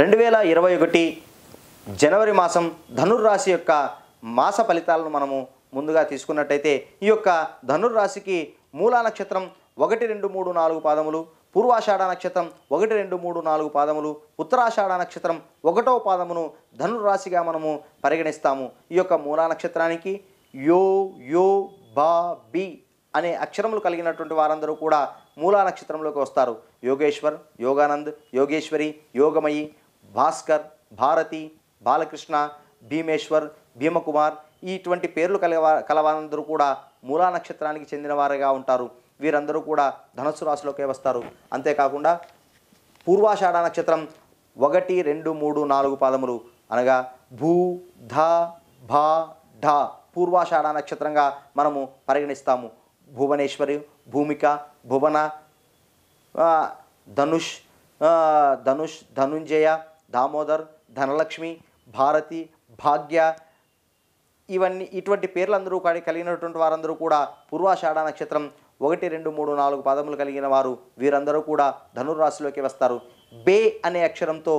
రెండు వేల ఇరవై ఒకటి జనవరి మాసం ధనుర్రాశి యొక్క మాస ఫలితాలను మనము ముందుగా తీసుకున్నట్టయితే ఈ యొక్క ధనుర్రాశికి మూలా నక్షత్రం ఒకటి రెండు మూడు నాలుగు పాదములు పూర్వాషాఢ నక్షత్రం ఒకటి రెండు మూడు నాలుగు పాదములు ఉత్తరాషాఢ నక్షత్రం ఒకటో పాదమును ధనుర్రాశిగా మనము పరిగణిస్తాము ఈ యొక్క మూలా నక్షత్రానికి యో యో బా బి అనే అక్షరములు కలిగినటువంటి వారందరూ కూడా మూలా నక్షత్రంలోకి వస్తారు యోగేశ్వర్ యోగానంద్ యోగేశ్వరి యోగమయి భాస్కర్ భారతి బాలకృష్ణ భీమేశ్వర్ భీమకుమార్ ఇటువంటి పేర్లు కలవా కలవారందరూ కూడా మూలా నక్షత్రానికి చెందినవారుగా ఉంటారు వీరందరూ కూడా ధనస్సు రాశిలోకే వస్తారు అంతేకాకుండా పూర్వాషాఢ నక్షత్రం ఒకటి రెండు మూడు నాలుగు పాదములు అనగా భూ ధ భా ఢ పూర్వాషాఢ నక్షత్రంగా మనము పరిగణిస్తాము భువనేశ్వరి భూమిక భువన ధనుష్ ధనుష్ ధనుంజయ దామోదర్ ధనలక్ష్మి భారతి భాగ్య ఇవన్నీ ఇటువంటి పేర్లందరూ కలిగినటువంటి వారందరూ కూడా పూర్వాషాఢ నక్షత్రం ఒకటి రెండు మూడు నాలుగు పదములు కలిగిన వారు వీరందరూ కూడా ధనుర్రాశిలోకి వస్తారు బే అనే అక్షరంతో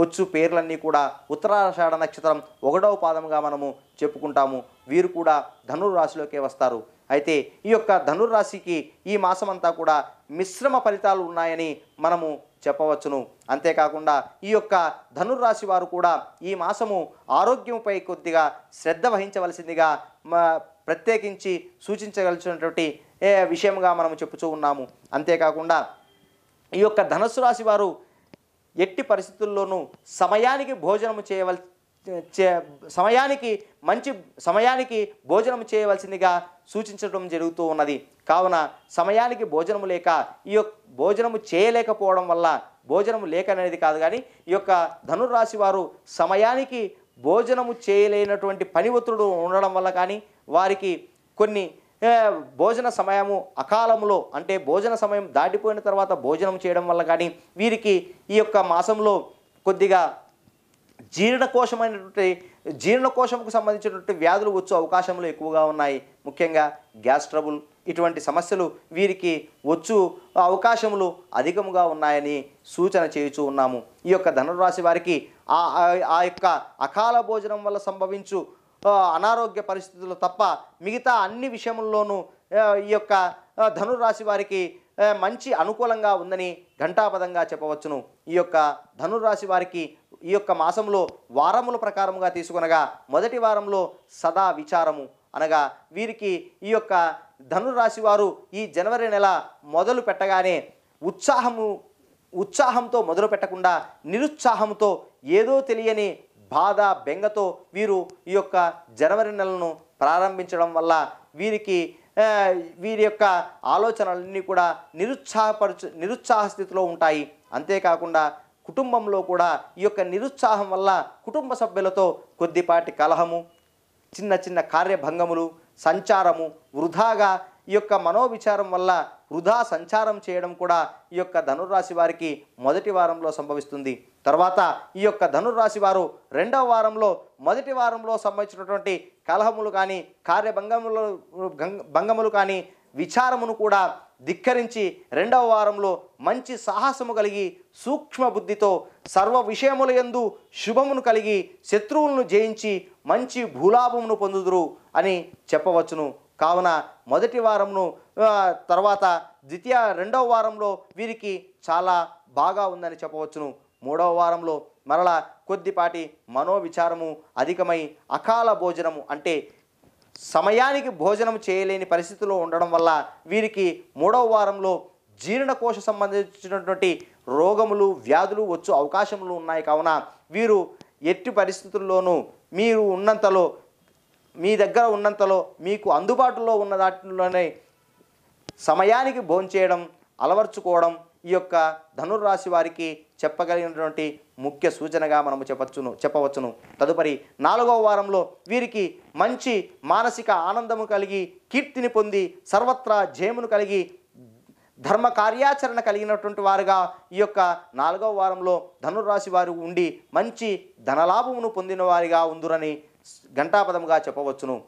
వచ్చు పేర్లన్నీ కూడా ఉత్తరాషాఢ నక్షత్రం ఒకటవ పాదముగా మనము చెప్పుకుంటాము వీరు కూడా ధనుర్రాశిలోకే వస్తారు అయితే ఈ యొక్క ధనుర్రాశికి ఈ మాసమంతా కూడా మిశ్రమ ఫలితాలు ఉన్నాయని మనము చెప్పవచ్చును అంతేకాకుండా ఈ యొక్క ధనుర్రాశి వారు కూడా ఈ మాసము ఆరోగ్యంపై కొద్దిగా శ్రద్ధ వహించవలసిందిగా ప్రత్యేకించి సూచించగలిచినటువంటి విషయంగా మనము చెప్పుచూ ఉన్నాము అంతేకాకుండా ఈ యొక్క ధనుసు రాశి వారు ఎట్టి పరిస్థితుల్లోనూ సమయానికి భోజనము చేయవల చే సమయానికి మంచి సమయానికి భోజనం చేయవలసిందిగా సూచించడం జరుగుతూ ఉన్నది కావున సమయానికి భోజనము లేక ఈ యొక్క భోజనము చేయలేకపోవడం వల్ల భోజనము లేక అనేది కాదు కానీ ఈ యొక్క ధనుర్రాశి వారు సమయానికి భోజనము చేయలేనటువంటి పని ఒత్తుడు ఉండడం వల్ల కానీ వారికి కొన్ని భోజన సమయము అకాలంలో అంటే భోజన సమయం దాటిపోయిన తర్వాత భోజనం చేయడం వల్ల కానీ వీరికి ఈ యొక్క మాసంలో కొద్దిగా జీర్ణకోశమైనటువంటి జీర్ణకోశంకు సంబంధించినటువంటి వ్యాధులు వచ్చే అవకాశములు ఎక్కువగా ఉన్నాయి ముఖ్యంగా గ్యాస్ ట్రబుల్ ఇటువంటి సమస్యలు వీరికి వచ్చు అవకాశములు అధికముగా ఉన్నాయని సూచన చేయుచూ ఉన్నాము ఈ యొక్క ధనురాశి వారికి ఆ యొక్క అకాల భోజనం వల్ల సంభవించు అనారోగ్య పరిస్థితులు తప్ప మిగతా అన్ని విషయముల్లోనూ ఈ యొక్క ధనురాశి వారికి మంచి అనుకూలంగా ఉందని ఘంటాపదంగా చెప్పవచ్చును ఈ యొక్క ధనురాశి వారికి ఈ యొక్క మాసంలో వారముల ప్రకారముగా తీసుకునగా మొదటి వారంలో సదా విచారము అనగా వీరికి ఈ యొక్క ధనురాశి వారు ఈ జనవరి నెల మొదలు పెట్టగానే ఉత్సాహము ఉత్సాహంతో మొదలు పెట్టకుండా నిరుత్సాహంతో ఏదో తెలియని బాధ బెంగతో వీరు ఈ యొక్క జనవరి నెలను ప్రారంభించడం వల్ల వీరికి వీరి యొక్క ఆలోచనలన్నీ కూడా నిరుత్సాహపరచు నిరుత్సాహ స్థితిలో ఉంటాయి అంతేకాకుండా కుటుంబంలో కూడా ఈ యొక్క నిరుత్సాహం వల్ల కుటుంబ సభ్యులతో కొద్దిపాటి కలహము చిన్న చిన్న కార్యభంగములు సంచారము వృధాగా ఈ యొక్క మనోవిచారం వల్ల వృధా సంచారం చేయడం కూడా ఈ యొక్క ధనుర్రాశి వారికి మొదటి వారంలో సంభవిస్తుంది తర్వాత ఈ యొక్క ధనుర్రాశి వారు రెండవ వారంలో మొదటి వారంలో సంబంధించినటువంటి కలహములు కానీ కార్యభంగములు భంగములు కానీ విచారమును కూడా ధిక్కరించి రెండవ వారంలో మంచి సాహసము కలిగి సూక్ష్మ బుద్ధితో సర్వ విషయముల ఎందు శుభమును కలిగి శత్రువులను జయించి మంచి భూలాభమును పొందుదురు అని చెప్పవచ్చును కావున మొదటి వారంను తర్వాత ద్వితీయ రెండవ వారంలో వీరికి చాలా బాగా ఉందని చెప్పవచ్చును మూడవ వారంలో మరలా కొద్దిపాటి మనోవిచారము అధికమై అకాల భోజనము అంటే సమయానికి భోజనం చేయలేని పరిస్థితిలో ఉండడం వల్ల వీరికి మూడవ వారంలో జీర్ణకోశ సంబంధించినటువంటి రోగములు వ్యాధులు వచ్చే అవకాశములు ఉన్నాయి కావున వీరు ఎట్టి పరిస్థితుల్లోనూ మీరు ఉన్నంతలో మీ దగ్గర ఉన్నంతలో మీకు అందుబాటులో ఉన్న దాటిలోనే సమయానికి భోంచేయడం అలవర్చుకోవడం ఈ యొక్క ధనుర్రాశి వారికి చెప్పగలిగినటువంటి ముఖ్య సూచనగా మనము చెప్పచ్చును చెప్పవచ్చును తదుపరి నాలుగవ వారంలో వీరికి మంచి మానసిక ఆనందము కలిగి కీర్తిని పొంది సర్వత్రా జయమును కలిగి ధర్మ కార్యాచరణ కలిగినటువంటి వారుగా ఈ యొక్క నాలుగవ వారంలో ధనురాశి వారు ఉండి మంచి ధనలాభమును పొందిన వారిగా ఉందురని ఘంటాపదముగా చెప్పవచ్చును